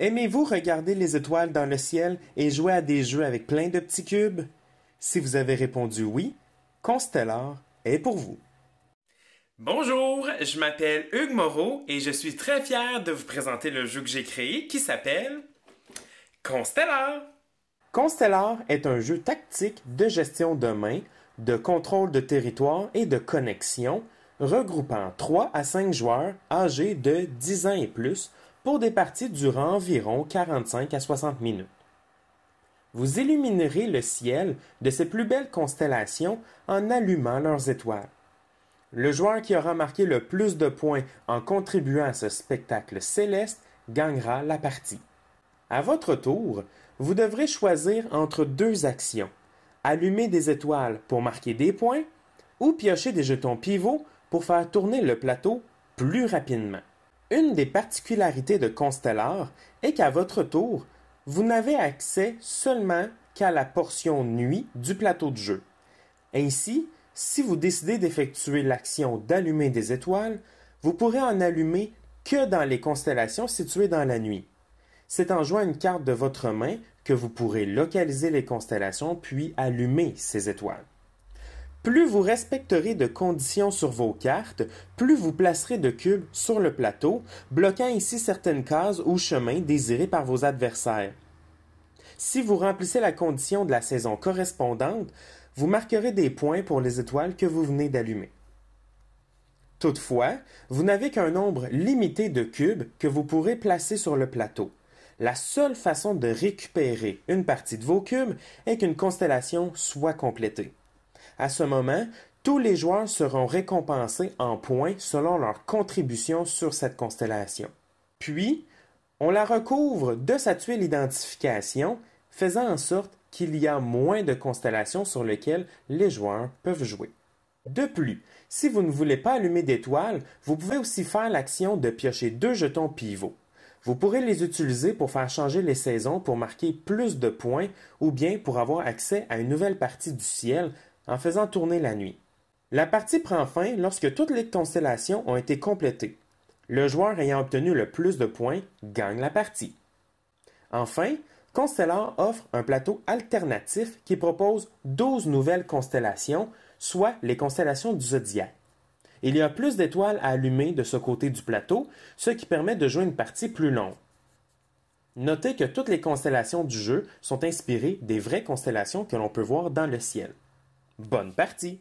Aimez-vous regarder les étoiles dans le ciel et jouer à des jeux avec plein de petits cubes? Si vous avez répondu oui, Constellar est pour vous. Bonjour, je m'appelle Hugues Moreau et je suis très fier de vous présenter le jeu que j'ai créé qui s'appelle Constellar. Constellar est un jeu tactique de gestion de main, de contrôle de territoire et de connexion regroupant 3 à 5 joueurs âgés de 10 ans et plus pour des parties durant environ 45 à 60 minutes. Vous illuminerez le ciel de ses plus belles constellations en allumant leurs étoiles. Le joueur qui aura marqué le plus de points en contribuant à ce spectacle céleste gagnera la partie. À votre tour, vous devrez choisir entre deux actions allumer des étoiles pour marquer des points ou piocher des jetons pivots pour faire tourner le plateau plus rapidement. Une des particularités de Constellar est qu'à votre tour, vous n'avez accès seulement qu'à la portion nuit du plateau de jeu. Ainsi, si vous décidez d'effectuer l'action d'allumer des étoiles, vous pourrez en allumer que dans les constellations situées dans la nuit. C'est en jouant une carte de votre main que vous pourrez localiser les constellations puis allumer ces étoiles. Plus vous respecterez de conditions sur vos cartes, plus vous placerez de cubes sur le plateau, bloquant ainsi certaines cases ou chemins désirés par vos adversaires. Si vous remplissez la condition de la saison correspondante, vous marquerez des points pour les étoiles que vous venez d'allumer. Toutefois, vous n'avez qu'un nombre limité de cubes que vous pourrez placer sur le plateau. La seule façon de récupérer une partie de vos cubes est qu'une constellation soit complétée. À ce moment, tous les joueurs seront récompensés en points selon leur contribution sur cette constellation. Puis, on la recouvre de sa tuile identification, faisant en sorte qu'il y a moins de constellations sur lesquelles les joueurs peuvent jouer. De plus, si vous ne voulez pas allumer d'étoiles, vous pouvez aussi faire l'action de piocher deux jetons pivots. Vous pourrez les utiliser pour faire changer les saisons pour marquer plus de points ou bien pour avoir accès à une nouvelle partie du ciel en faisant tourner la nuit. La partie prend fin lorsque toutes les constellations ont été complétées. Le joueur ayant obtenu le plus de points gagne la partie. Enfin, Constellar offre un plateau alternatif qui propose 12 nouvelles constellations, soit les constellations du Zodiac. Il y a plus d'étoiles à allumer de ce côté du plateau, ce qui permet de jouer une partie plus longue. Notez que toutes les constellations du jeu sont inspirées des vraies constellations que l'on peut voir dans le ciel. Bonne partie